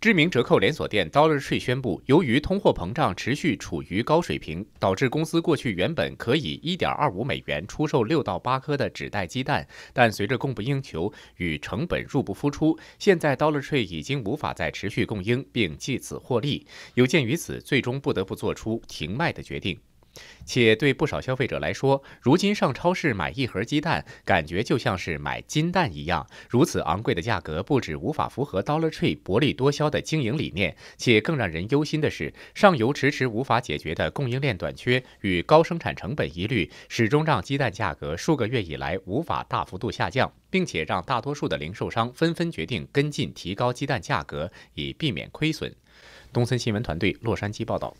知名折扣连锁店 Dollar Tree 宣布，由于通货膨胀持续处于高水平，导致公司过去原本可以1.25美元出售六到八颗的纸袋鸡蛋，但随着供不应求与成本入不敷出，现在 Dollar Tree 已经无法再持续供应并借此获利。有鉴于此，最终不得不做出停卖的决定。且对不少消费者来说，如今上超市买一盒鸡蛋，感觉就像是买金蛋一样。如此昂贵的价格，不止无法符合 Dollar Tree 薄利多销的经营理念，且更让人忧心的是，上游迟迟无法解决的供应链短缺与高生产成本疑虑，始终让鸡蛋价格数个月以来无法大幅度下降，并且让大多数的零售商纷纷决定跟进提高鸡蛋价格，以避免亏损。东森新闻团队洛杉矶报道。